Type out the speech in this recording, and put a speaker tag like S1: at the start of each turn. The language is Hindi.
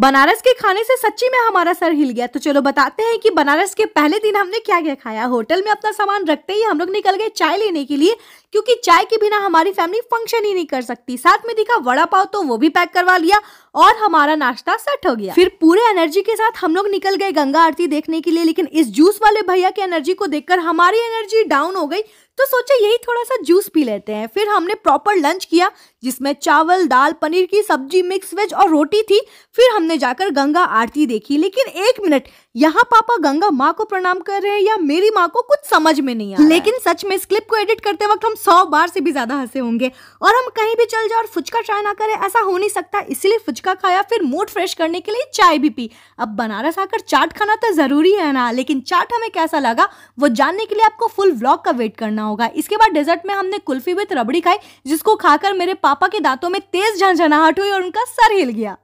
S1: बनारस के खाने से सच्ची में हमारा सर हिल गया तो चलो बताते हैं कि बनारस के पहले दिन हमने क्या क्या खाया होटल में अपना सामान रखते ही हम लोग निकल गए चाय लेने के लिए क्योंकि चाय के बिना हमारी फैमिली फंक्शन ही नहीं कर सकती साथ में दिखा वड़ा पाव तो वो भी पैक करवा लिया और हमारा नाश्ता सेट हो गया फिर पूरे एनर्जी के साथ हम लोग निकल गए गंगा आरती देखने के लिए लेकिन इस जूस वाले भैया की एनर्जी को देखकर हमारी एनर्जी डाउन हो गई तो सोचा यही थोड़ा सा जूस पी लेते हैं फिर हमने प्रॉपर लंच किया जिसमें चावल दाल पनीर की सब्जी मिक्स वेज और रोटी थी फिर हमने जाकर गंगा आरती देखी लेकिन एक मिनट यहाँ पापा गंगा माँ को प्रणाम कर रहे हैं या मेरी माँ को कुछ समझ में नहीं आ लेकिन सच में इस क्लिप को एडिट करते वक्त हम सौ बार से भी ज़्यादा हंसे होंगे और हम कहीं भी चल जाए और फुचका ट्राई ना करें ऐसा हो नहीं सकता इसलिए फुचका खाया फिर मूड फ्रेश करने के लिए चाय भी पी अब बनारस आकर चाट खाना तो ज़रूरी है ना लेकिन चाट हमें कैसा लगा वो जानने के लिए आपको फुल व्लॉग का वेट करना होगा इसके बाद डेजर्ट में हमने कुल्फी विथ रबड़ी खाई जिसको खाकर मेरे पापा के दांतों में तेज़ झंझनाहट हुई और उनका सर हिल गया